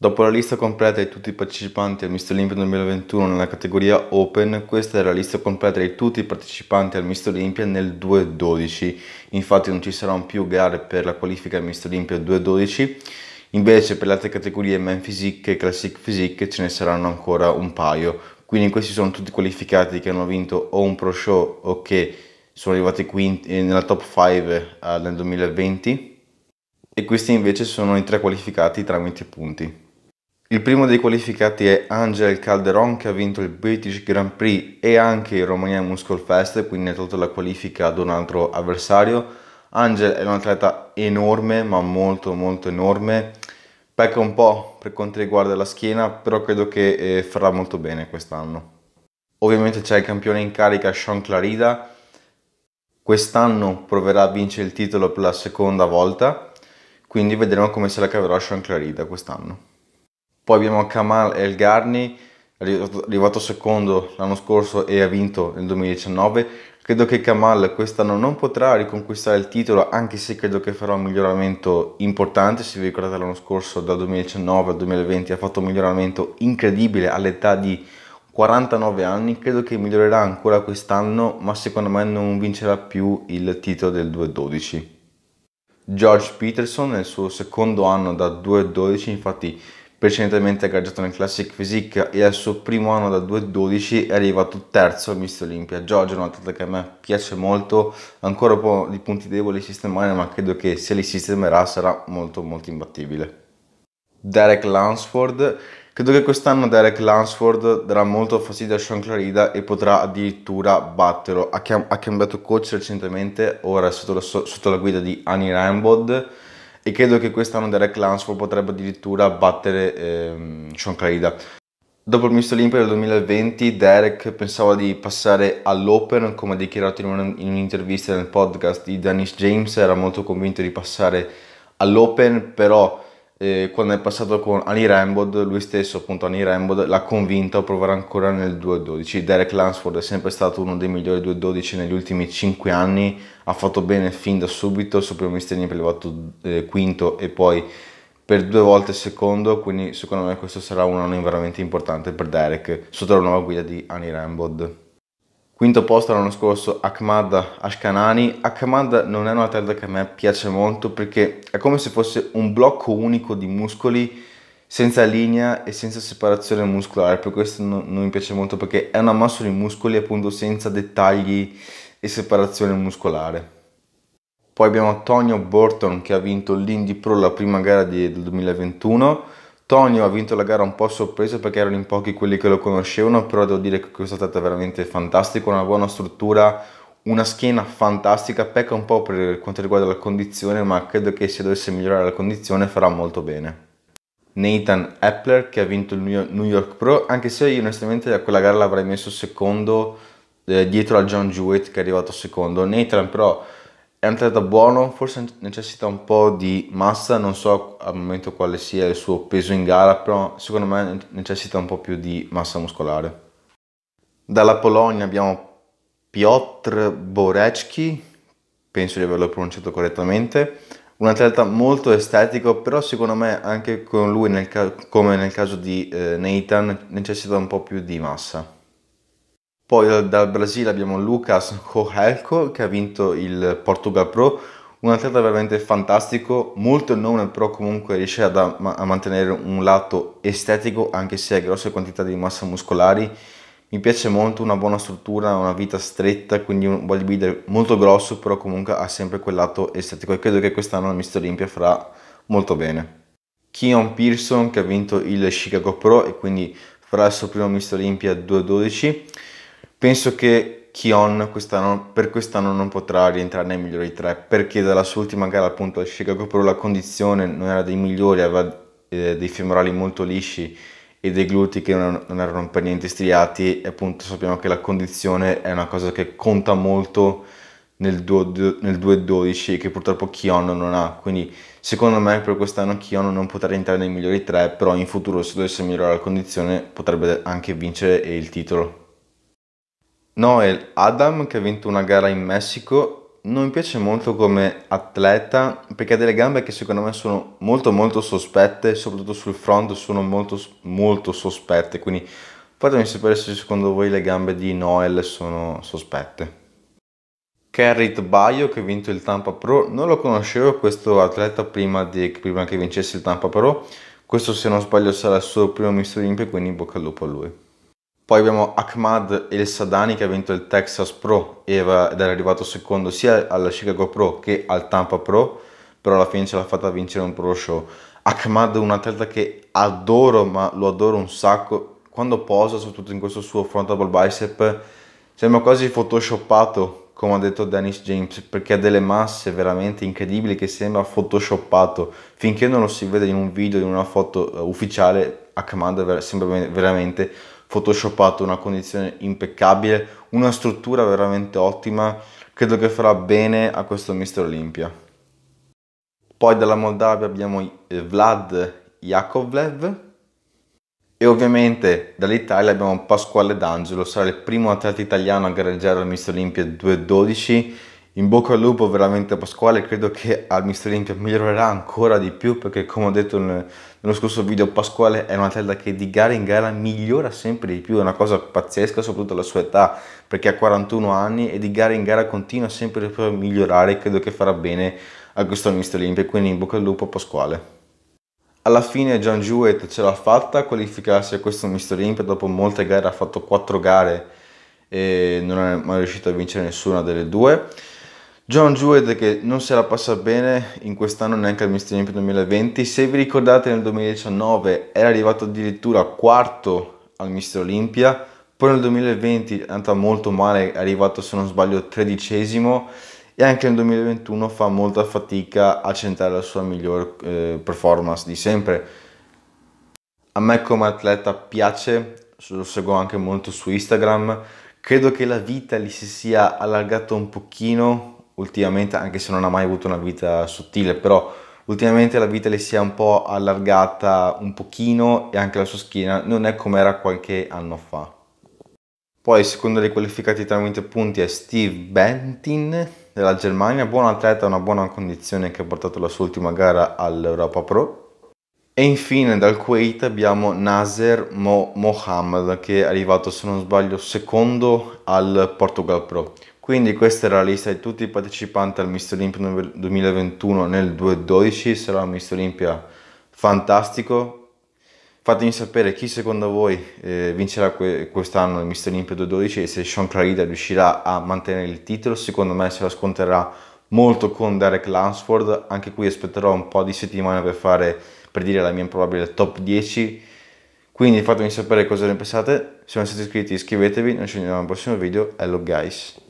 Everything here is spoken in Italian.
Dopo la lista completa di tutti i partecipanti al Mr. Olympia 2021 nella categoria Open, questa è la lista completa di tutti i partecipanti al Mr. Olympia nel 2012. Infatti non ci saranno più gare per la qualifica al Mister Olimpia 2012, invece per le altre categorie Man Physique e Classic Physique ce ne saranno ancora un paio. Quindi questi sono tutti qualificati che hanno vinto o un Pro Show o che sono arrivati quinti, eh, nella top 5 eh, nel 2020 e questi invece sono i tre qualificati tramite punti. Il primo dei qualificati è Angel Calderon che ha vinto il British Grand Prix e anche il Romania Muscle Fest, quindi ha tolto la qualifica ad un altro avversario. Angel è un atleta enorme, ma molto molto enorme. Pecca un po' per quanto riguarda la schiena, però credo che eh, farà molto bene quest'anno. Ovviamente c'è il campione in carica Sean Clarida. Quest'anno proverà a vincere il titolo per la seconda volta, quindi vedremo come se la caverà Sean Clarida quest'anno. Poi abbiamo Kamal El Garni, arrivato secondo l'anno scorso e ha vinto nel 2019. Credo che Kamal quest'anno non potrà riconquistare il titolo, anche se credo che farà un miglioramento importante. Se vi ricordate l'anno scorso, dal 2019 al 2020, ha fatto un miglioramento incredibile all'età di 49 anni. Credo che migliorerà ancora quest'anno, ma secondo me non vincerà più il titolo del 2-12. George Peterson nel suo secondo anno da 2-12, infatti precedentemente ha gareggiato nel Classic Physique e al suo primo anno da 2-12 è arrivato terzo al Mister Olimpia. Giorgio è un atleta che a me piace molto, ancora un po' di punti deboli sistemare, ma credo che se li sistemerà sarà molto molto imbattibile. Derek Lansford Credo che quest'anno Derek Lansford darà molto fastidio a Sean Clarida e potrà addirittura batterlo. Ha, cambiato coach recentemente, ora è sotto la, sotto la guida di Annie Rambod e credo che quest'anno Derek Lansford potrebbe addirittura battere ehm, Sean Clarida. Dopo il misto olimpico del 2020 Derek pensava di passare all'Open, come ha dichiarato in, un'intervista nel podcast di Dennis James, era molto convinto di passare all'Open, però eh, quando è passato con Ani Rambod, lui stesso appunto Annie Rambod l'ha convinto a provare ancora nel 2-12. Derek Lansford è sempre stato uno dei migliori 2-12 negli ultimi 5 anni, ha fatto bene fin da subito, il suo primo mistero è elevato eh, quinto e poi per due volte secondo, quindi secondo me questo sarà un anno veramente importante per Derek sotto la nuova guida di Ani Rambod. Quinto posto l'anno scorso Ahmad Ashkanani. Ahmad non è una testa che a me piace molto perché è come se fosse un blocco unico di muscoli senza linea e senza separazione muscolare, per questo non, non mi piace molto perché è una massa di muscoli appunto senza dettagli e separazione muscolare. Poi abbiamo Antonio Borton che ha vinto l'Indy Pro la prima gara di, del 2021 Tonio ha vinto la gara un po' a sorpresa perché erano in pochi quelli che lo conoscevano, però devo dire che questo è stato veramente fantastico, una buona struttura, una schiena fantastica, pecca un po' per quanto riguarda la condizione, ma credo che se dovesse migliorare la condizione farà molto bene. Nathan Epler che ha vinto il New York Pro, anche se io onestamente a quella gara l'avrei messo secondo eh, dietro al John Jewett che è arrivato secondo. Nathan però è un atleta buono, forse necessita un po' di massa, non so al momento quale sia il suo peso in gara, però secondo me necessita un po' più di massa muscolare. Dalla Polonia abbiamo Piotr Borecki, penso di averlo pronunciato correttamente, un atleta molto estetico, però secondo me anche con lui, nel come nel caso di eh, Nathan, necessita un po' più di massa. Poi dal, dal Brasile abbiamo Lucas Coelho che ha vinto il Portugal Pro, un atleta veramente fantastico, molto non però comunque riesce ad, a mantenere un lato estetico anche se ha grosse quantità di massa muscolari. Mi piace molto una buona struttura, una vita stretta, quindi un bodybuilder molto grosso, però comunque ha sempre quel lato estetico e credo che quest'anno la Mr. Olympia farà molto bene. Keon Pearson che ha vinto il Chicago Pro e quindi farà il suo primo Mister Olimpia 212 Penso che Kion quest'anno, per quest'anno non potrà rientrare nei migliori tre perché dalla sua ultima gara appunto al Chicago però la condizione non era dei migliori, aveva eh, dei femorali molto lisci e dei gluti che non, non erano per niente striati e appunto sappiamo che la condizione è una cosa che conta molto nel, 2-12 che purtroppo Kion non ha. Quindi secondo me per quest'anno Kion non potrà rientrare nei migliori tre, però in futuro se dovesse migliorare la condizione potrebbe anche vincere il titolo. Noel Adam, che ha vinto una gara in Messico, non mi piace molto come atleta perché ha delle gambe che secondo me sono molto molto sospette, soprattutto sul front sono molto molto sospette, quindi fatemi sapere se secondo voi le gambe di Noel sono sospette. Carrot Baio che ha vinto il Tampa Pro, non lo conoscevo questo atleta prima, di, prima che vincesse il Tampa Pro, questo se non sbaglio sarà il suo primo mister olimpico, quindi in bocca al lupo a lui. Poi abbiamo Ahmad El Sadani che ha vinto il Texas Pro ed era arrivato secondo sia alla Chicago Pro che al Tampa Pro, però alla fine ce l'ha fatta vincere un pro show. Ahmad è un atleta che adoro, ma lo adoro un sacco. Quando posa, soprattutto in questo suo front double bicep, sembra quasi photoshoppato, come ha detto Dennis James, perché ha delle masse veramente incredibili che sembra photoshoppato. Finché non lo si vede in un video, in una foto eh, ufficiale, Ahmad sembra veramente photoshopato una condizione impeccabile, una struttura veramente ottima, credo che farà bene a questo Mister Olimpia. Poi dalla Moldavia abbiamo eh, Vlad Yakovlev e ovviamente dall'Italia abbiamo Pasquale D'Angelo, sarà il primo atleta italiano a gareggiare al Mister Olimpia 212 in bocca al lupo veramente a Pasquale, credo che al Mister Olympia migliorerà ancora di più perché come ho detto nel, nello scorso video Pasquale è una tenda che di gara in gara migliora sempre di più, è una cosa pazzesca soprattutto alla sua età perché ha 41 anni e di gara in gara continua sempre a migliorare credo che farà bene a questo Mister Olympia, quindi in bocca al lupo a Pasquale. Alla fine John Jewett ce l'ha fatta a qualificarsi a questo Mister Olympia, dopo molte gare, ha fatto 4 gare e non è mai riuscito a vincere nessuna delle due John Jewett che non se la passa bene in quest'anno neanche al Mister Olympia 2020, se vi ricordate nel 2019 era arrivato addirittura quarto al Mister Olympia, poi nel 2020 è andata molto male, è arrivato se non sbaglio tredicesimo e anche nel 2021 fa molta fatica a centrare la sua miglior eh, performance di sempre. A me come atleta piace, lo seguo anche molto su Instagram, credo che la vita gli si sia allargata un pochino ultimamente, anche se non ha mai avuto una vita sottile, però ultimamente la vita le si è un po' allargata un pochino e anche la sua schiena non è come era qualche anno fa. Poi secondo dei qualificati tramite punti è Steve Bentin della Germania, buon atleta, una buona condizione che ha portato la sua ultima gara all'Europa Pro. E infine dal Kuwait abbiamo Nasser Mo Mohamed che è arrivato se non sbaglio secondo al Portugal Pro. Quindi questa era la lista di tutti i partecipanti al Mister Olympia 2021 nel 2012, sarà un Mister Olympia fantastico. Fatemi sapere chi secondo voi eh, vincerà que quest'anno il Mister Olympia 2012 e se Sean Clarida riuscirà a mantenere il titolo, secondo me se la sconterà molto con Derek Lansford, anche qui aspetterò un po' di settimane per fare per dire la mia probabile top 10. Quindi fatemi sapere cosa ne pensate, se non siete iscritti iscrivetevi, noi ci vediamo al prossimo video, hello guys!